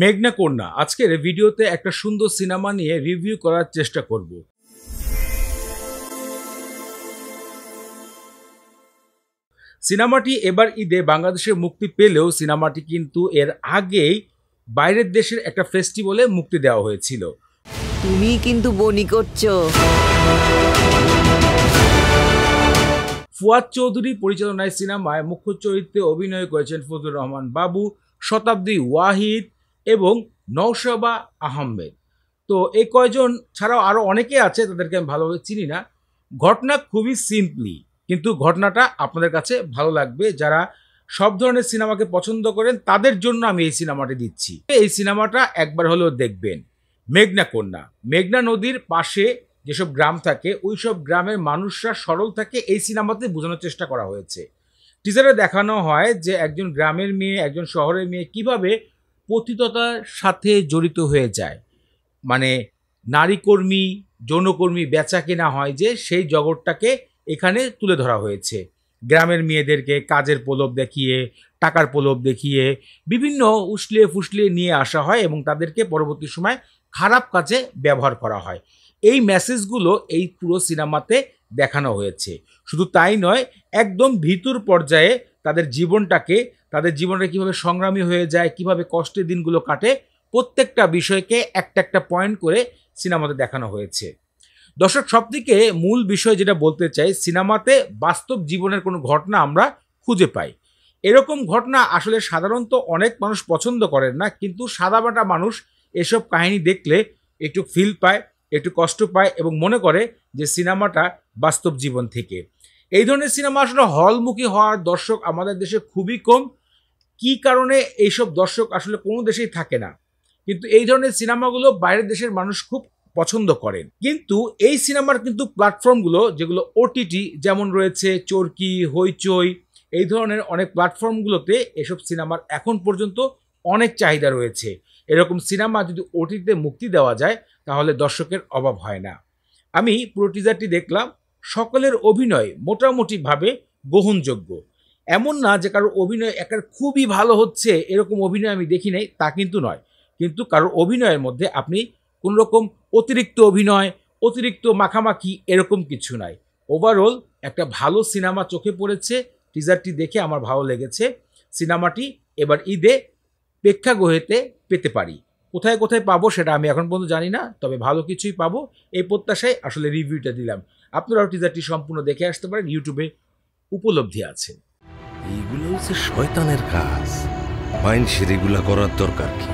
মেঘনা কন্যা আজকের ভিডিওতে একটা সুন্দর সিনেমা নিয়ে রিভিউ করার চেষ্টা করব সিনেমাটি এবার ঈদে বাংলাদেশে মুক্তি পেলেও সিনেমাটি কিন্তু এর আগেই বাইরের দেশের একটা ফেস্টিভ্যালে মুক্তি দেওয়া হয়েছিল তুমি কিন্তু বনি করছো ফুয়াদ চৌধুরী পরিচালনায় সিনেমায় মুখ্য চরিত্রে অভিনয় করেছেন ফজলুর রহমান বাবু শতাব্দী ওয়াহিদ এবং নৌশবা আহমেদ তো এই কয়জন ছাড়াও আরও অনেকে আছে তাদেরকে আমি ভালোভাবে চিনি না ঘটনা খুবই সিম্পলি কিন্তু ঘটনাটা আপনাদের কাছে ভালো লাগবে যারা সব ধরনের সিনেমাকে পছন্দ করেন তাদের জন্য আমি এই সিনেমাটি দিচ্ছি এই সিনেমাটা একবার হলেও দেখবেন মেঘনা কন্যা মেঘনা নদীর পাশে যেসব গ্রাম থাকে ওই সব গ্রামের মানুষরা সরল থাকে এই সিনেমাতে বোঝানোর চেষ্টা করা হয়েছে টিজারে দেখানো হয় যে একজন গ্রামের মেয়ে একজন শহরের মেয়ে কিভাবে পতিততার সাথে জড়িত হয়ে যায় মানে নারী কর্মী যৌনকর্মী বেচা কেনা হয় যে সেই জগৎটাকে এখানে তুলে ধরা হয়েছে গ্রামের মেয়েদেরকে কাজের প্রলোভ দেখিয়ে টাকার প্রলোভ দেখিয়ে বিভিন্ন উসলিয়ে ফুসলিয়ে নিয়ে আসা হয় এবং তাদেরকে পরবর্তী সময় খারাপ কাজে ব্যবহার করা হয় এই মেসেজগুলো এই পুরো সিনেমাতে দেখানো হয়েছে শুধু তাই নয় একদম ভিতর পর্যায়ে তাদের জীবনটাকে তাদের জীবনে কীভাবে সংগ্রামী হয়ে যায় কিভাবে কষ্টের দিনগুলো কাটে প্রত্যেকটা বিষয়কে একটা একটা পয়েন্ট করে সিনেমাতে দেখানো হয়েছে দর্শক সবদিকে মূল বিষয় যেটা বলতে চাই সিনেমাতে বাস্তব জীবনের কোনো ঘটনা আমরা খুঁজে পাই এরকম ঘটনা আসলে সাধারণত অনেক মানুষ পছন্দ করেন না কিন্তু সাদাবাটা মানুষ এসব কাহিনী দেখলে একটু ফিল পায় একটু কষ্ট পায় এবং মনে করে যে সিনেমাটা বাস্তব জীবন থেকে এই ধরনের সিনেমা আসলে হলমুখী হওয়ার দর্শক আমাদের দেশে খুবই কম কি কারণে এইসব দর্শক আসলে কোনো দেশেই থাকে না কিন্তু এই ধরনের সিনেমাগুলো বাইরের দেশের মানুষ খুব পছন্দ করেন কিন্তু এই সিনেমার কিন্তু প্ল্যাটফর্মগুলো যেগুলো ওটিটি যেমন রয়েছে চরকি হইচই এই ধরনের অনেক প্ল্যাটফর্মগুলোতে এসব সিনেমার এখন পর্যন্ত অনেক চাহিদা রয়েছে এরকম সিনেমা যদি ওটিতে মুক্তি দেওয়া যায় তাহলে দর্শকের অভাব হয় না আমি পুরো টিজারটি দেখলাম সকলের অভিনয় মোটামুটিভাবে গ্রহণযোগ্য এমন না যে কারোর অভিনয় একার খুবই ভালো হচ্ছে এরকম অভিনয় আমি দেখি নাই তা কিন্তু নয় কিন্তু কারোর অভিনয়ের মধ্যে আপনি কোনো রকম অতিরিক্ত অভিনয় অতিরিক্ত মাখামাখি এরকম কিছু নাই ওভারঅল একটা ভালো সিনেমা চোখে পড়েছে টিজারটি দেখে আমার ভালো লেগেছে সিনেমাটি এবার ঈদে প্রেক্ষাগৃহেতে পেতে পারি কোথায় কোথায় পাবো সেটা আমি এখন পর্যন্ত জানি না তবে ভালো কিছুই পাবো এই প্রত্যাশায় আসলে রিভিউটা দিলাম আপনারাও টিজারটি সম্পূর্ণ দেখে আসতে পারেন ইউটিউবে উপলব্ধি আছে এইগুলো হচ্ছে শয়তানের কাজ মাইন সেরিগুলা করার দরকার কি